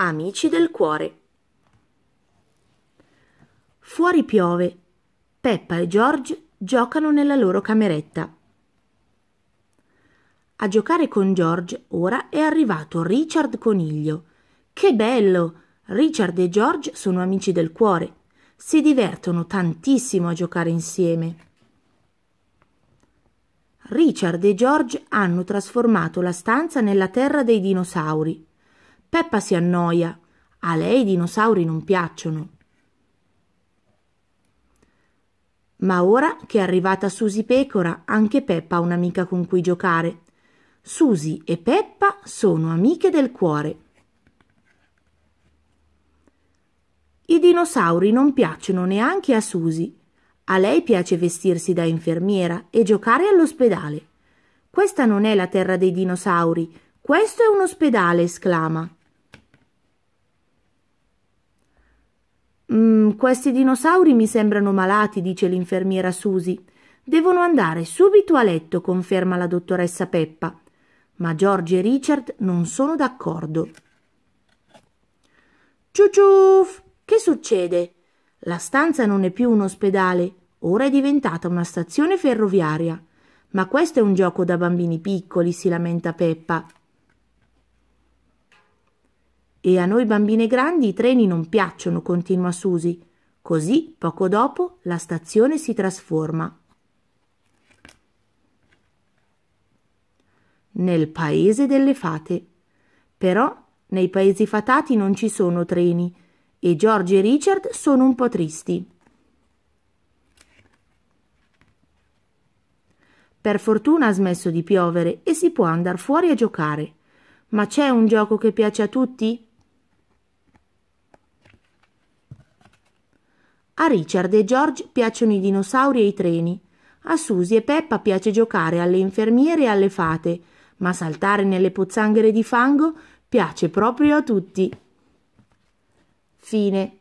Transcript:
Amici del cuore. Fuori piove. Peppa e George giocano nella loro cameretta. A giocare con George ora è arrivato Richard Coniglio. Che bello! Richard e George sono amici del cuore. Si divertono tantissimo a giocare insieme. Richard e George hanno trasformato la stanza nella terra dei dinosauri. Peppa si annoia. A lei i dinosauri non piacciono. Ma ora che è arrivata Susi Pecora, anche Peppa ha un'amica con cui giocare. Susi e Peppa sono amiche del cuore. I dinosauri non piacciono neanche a Susi. A lei piace vestirsi da infermiera e giocare all'ospedale. Questa non è la terra dei dinosauri, questo è un ospedale, esclama. Mm, questi dinosauri mi sembrano malati, dice l'infermiera Susi. Devono andare subito a letto, conferma la dottoressa Peppa. Ma George e Richard non sono d'accordo. Ciuciuf! Che succede? La stanza non è più un ospedale, ora è diventata una stazione ferroviaria. Ma questo è un gioco da bambini piccoli, si lamenta Peppa. E a noi bambine grandi i treni non piacciono, continua Susi. Così, poco dopo, la stazione si trasforma. Nel paese delle fate. Però nei paesi fatati non ci sono treni e George e Richard sono un po' tristi. Per fortuna ha smesso di piovere e si può andare fuori a giocare. Ma c'è un gioco che piace a tutti? A Richard e George piacciono i dinosauri e i treni. A Susi e Peppa piace giocare alle infermiere e alle fate, ma saltare nelle pozzanghere di fango piace proprio a tutti. Fine.